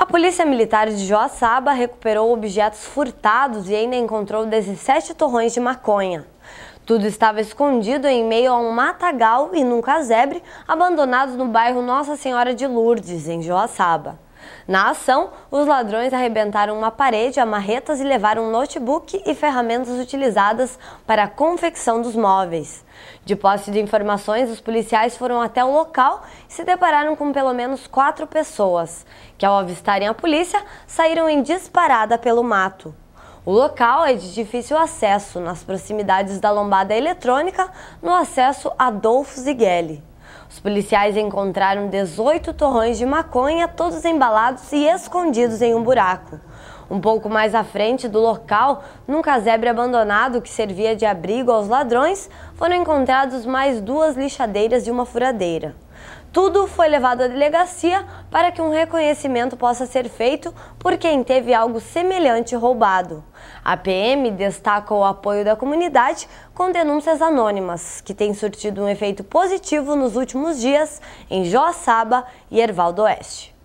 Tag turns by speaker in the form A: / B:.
A: A Polícia Militar de Joaçaba recuperou objetos furtados e ainda encontrou 17 torrões de maconha. Tudo estava escondido em meio a um matagal e num casebre abandonados no bairro Nossa Senhora de Lourdes, em Joaçaba. Na ação, os ladrões arrebentaram uma parede a marretas e levaram notebook e ferramentas utilizadas para a confecção dos móveis. De posse de informações, os policiais foram até o local e se depararam com pelo menos quatro pessoas, que ao avistarem a polícia, saíram em disparada pelo mato. O local é de difícil acesso, nas proximidades da lombada eletrônica, no acesso Adolfo Zigueli. Os policiais encontraram 18 torrões de maconha, todos embalados e escondidos em um buraco um pouco mais à frente do local, num casebre abandonado que servia de abrigo aos ladrões, foram encontrados mais duas lixadeiras e uma furadeira. Tudo foi levado à delegacia para que um reconhecimento possa ser feito por quem teve algo semelhante roubado. A PM destaca o apoio da comunidade com denúncias anônimas, que tem surtido um efeito positivo nos últimos dias em Joaçaba e Ervaldo Oeste.